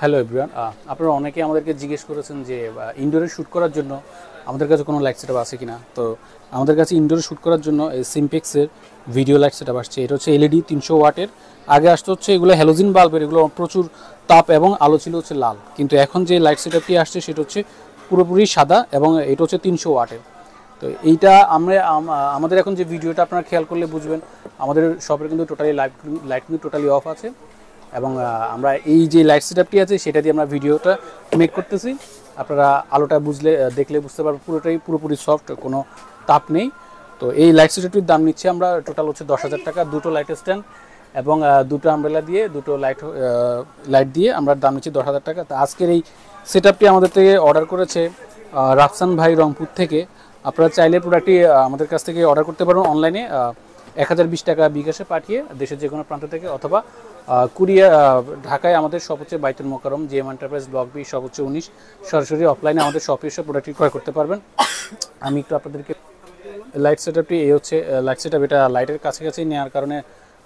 hello everyone আপনারা অনেকে আমাদেরকে জিজ্ঞেস করেছেন যে ইনডোরে শ্যুট করার জন্য আমাদের কাছে কোনো লাইট সেটআপ আছে কিনা তো আমাদের কাছে ইনডোরে শ্যুট করার জন্য এই সিমপেক্সের ভিডিও লাইট সেটআপ আসছে এটা হচ্ছে এলইডি e তিনশো ওয়াটের আগে আসতে হচ্ছে এগুলো হ্যালোজিন বাল্বের এগুলো প্রচুর তাপ এবং আলো ছিল হচ্ছে লাল কিন্তু এখন যে লাইট সেটআপটি আসছে সেটা হচ্ছে পুরোপুরি সাদা এবং এটা হচ্ছে তিনশো ওয়াটের তো এইটা আমরা আমাদের এখন যে ভিডিওটা আপনারা খেয়াল করলে বুঝবেন আমাদের শপের কিন্তু টোটালি লাইট লাইট কিন্তু টোটালি অফ আছে এবং আমরা এই যে লাইট সেটআপটি আছে সেটা দিয়ে আমরা ভিডিওটা মেক করতেছি আপনারা আলোটা বুঝলে দেখলে বুঝতে পারবেন পুরোটাই পুরোপুরি সফট কোনো তাপ নেই তো এই লাইট সেটআপটির দাম নিচ্ছে আমরা টোটাল হচ্ছে দশ হাজার টাকা দুটো লাইট স্ট্যান্ড এবং দুটো আমব্রেলা দিয়ে দুটো লাইট লাইট দিয়ে আমরা দাম নিচ্ছি দশ হাজার টাকা তো আজকের এই সেটআপটি আমাদের থেকে অর্ডার করেছে রাফসান ভাই রংপুর থেকে আপনারা চাইলে প্রোডাক্টটি আমাদের কাছ থেকে অর্ডার করতে পারবেন অনলাইনে এক টাকা বিকাশে পাঠিয়ে দেশের যে কোনো প্রান্ত থেকে অথবা কুরিয়া ঢাকায় আমাদের সবচেয়ে Baitul Mukarram GM enterprise block B সবচেয়ে উনিশ সরাসরি অফলাইনে আমাদের শপে এসে প্রোডাক্টটি ক্রয় করতে পারবেন আমি একটু আপনাদেরকে লাইট সেটআপটি এই হচ্ছে লাইট সেটআপ এটা লাইটের কাছাকাছি নেওয়ার কারণে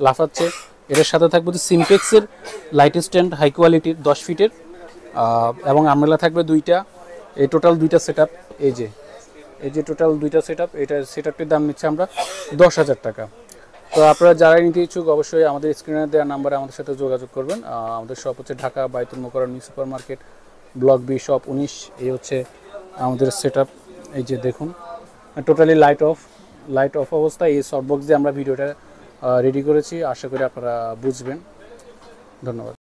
লাফাচ্ছে এটার সাথে থাকবে যে সিমপেক্সের লাইট স্ট্যান্ড হাই কোয়ালিটির দশ ফিটের এবং আমরা থাকবে দুইটা এই টোটাল দুইটা সেট এই যে এই যে টোটাল দুইটা সেট এটা সেট দাম নিচ্ছে আমরা দশ হাজার টাকা তো আপনারা যারা নিতে ইচ্ছুক অবশ্যই আমাদের স্ক্রিনে দেওয়া নাম্বারে আমাদের সাথে যোগাযোগ করবেন আমাদের শপ হচ্ছে Dhaka Baitul Mukarram new super market block B shop উনিশ এই হচ্ছে আমাদের সেট এই যে দেখুন totally light off light off অবস্থায় এই শর্ট বক্স দিয়ে আমরা ভিডিওটা রেডি করেছি আশা করি আপনারা বুঝবেন ধন্যবাদ